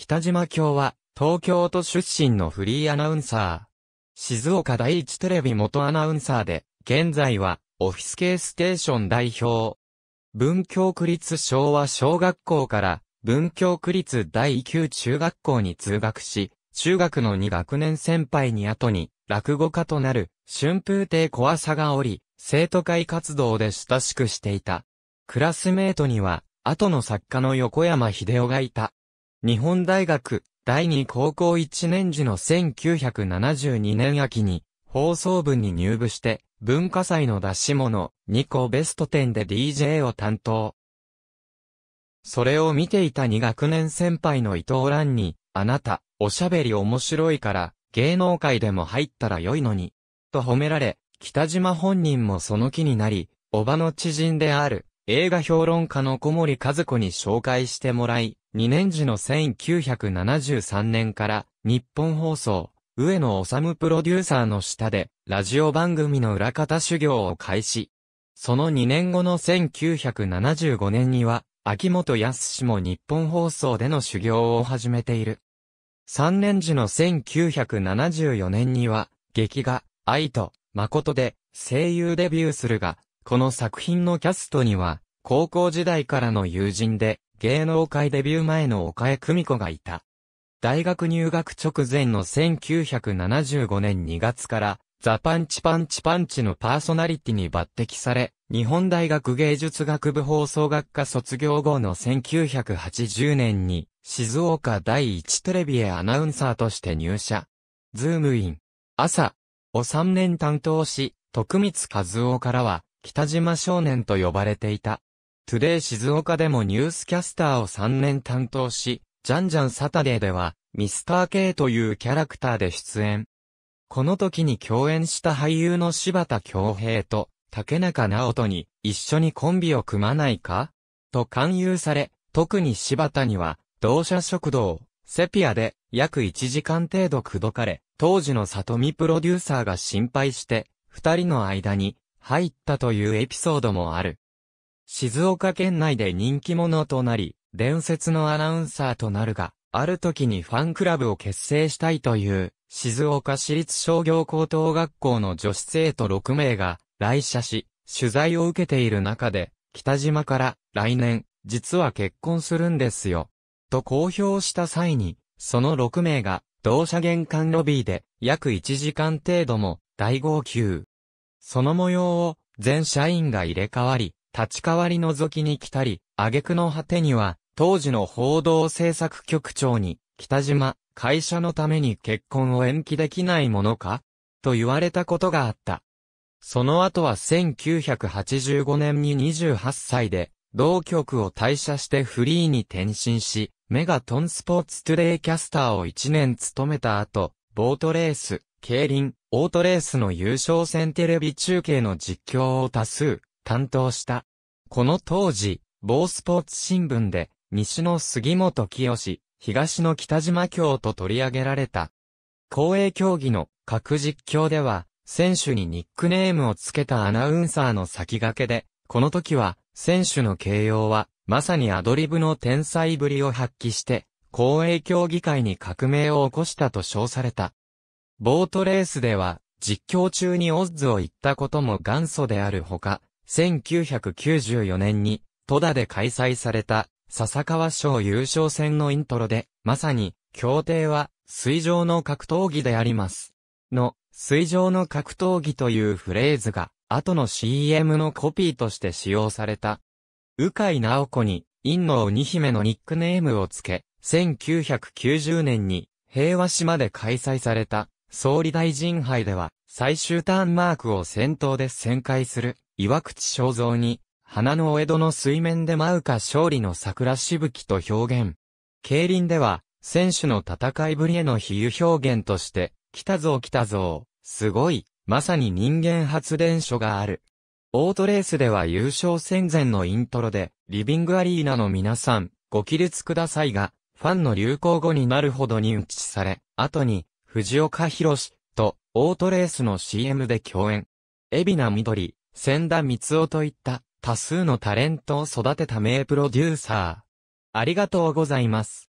北島京は、東京都出身のフリーアナウンサー。静岡第一テレビ元アナウンサーで、現在は、オフィス系ステーション代表。文京区立昭和小学校から、文京区立第9中学校に通学し、中学の2学年先輩に後に、落語家となる、春風亭小朝がおり、生徒会活動で親しくしていた。クラスメートには、後の作家の横山秀夫がいた。日本大学第二高校一年時の1972年秋に放送部に入部して文化祭の出し物2個ベスト10で DJ を担当。それを見ていた2学年先輩の伊藤蘭に、あなた、おしゃべり面白いから、芸能界でも入ったら良いのに、と褒められ、北島本人もその気になり、おばの知人である、映画評論家の小森和子に紹介してもらい、2年時の1973年から日本放送、上野治プロデューサーの下で、ラジオ番組の裏方修行を開始。その2年後の1975年には、秋元康も日本放送での修行を始めている。3年時の1974年には、劇画、愛と、誠で、声優デビューするが、この作品のキャストには、高校時代からの友人で、芸能界デビュー前の岡江久美子がいた。大学入学直前の1975年2月から、ザ・パンチパンチパンチのパーソナリティに抜擢され、日本大学芸術学部放送学科卒業後の1980年に、静岡第一テレビへアナウンサーとして入社。ズームイン。朝を3年担当し、徳光和夫からは、北島少年と呼ばれていた。トゥデイ静岡でもニュースキャスターを3年担当し、ジャンジャンサタデーでは、ミスター K というキャラクターで出演。この時に共演した俳優の柴田恭平と、竹中直人に、一緒にコンビを組まないかと勧誘され、特に柴田には、同社食堂、セピアで、約1時間程度口説かれ、当時の里見プロデューサーが心配して、二人の間に、入ったというエピソードもある。静岡県内で人気者となり、伝説のアナウンサーとなるが、ある時にファンクラブを結成したいという、静岡市立商業高等学校の女子生徒6名が来社し、取材を受けている中で、北島から来年、実は結婚するんですよ。と公表した際に、その6名が同社玄関ロビーで約1時間程度も大号泣。その模様を全社員が入れ替わり、立ち代わり覗きに来たり、挙句の果てには、当時の報道制作局長に、北島、会社のために結婚を延期できないものかと言われたことがあった。その後は1985年に28歳で、同局を退社してフリーに転身し、メガトンスポーツトゥデイキャスターを1年務めた後、ボートレース、競輪、オートレースの優勝戦テレビ中継の実況を多数担当した。この当時、某スポーツ新聞で、西の杉本清、東の北島京と取り上げられた。公営競技の各実況では、選手にニックネームをつけたアナウンサーの先駆けで、この時は、選手の形容は、まさにアドリブの天才ぶりを発揮して、公営競技会に革命を起こしたと称された。ボートレースでは、実況中にオッズを言ったことも元祖であるほか、1994年に、戸田で開催された、笹川賞優勝戦のイントロで、まさに、協定は、水上の格闘技であります。の、水上の格闘技というフレーズが、後の CM のコピーとして使用された。鵜飼直子に、陰の鬼姫のニックネームをつけ、1990年に、平和島で開催された、総理大臣杯では、最終ターンマークを先頭で旋回する、岩口正造に、花のお江戸の水面で舞うか勝利の桜しぶきと表現。競輪では、選手の戦いぶりへの比喩表現として、来たぞ来たぞ、すごい、まさに人間発電所がある。オートレースでは優勝戦前のイントロで、リビングアリーナの皆さん、ご起立くださいが、ファンの流行語になるほどに打ちされ、後に、藤岡士とオートレースの CM で共演。海老名緑、千田光夫といった多数のタレントを育てた名プロデューサー。ありがとうございます。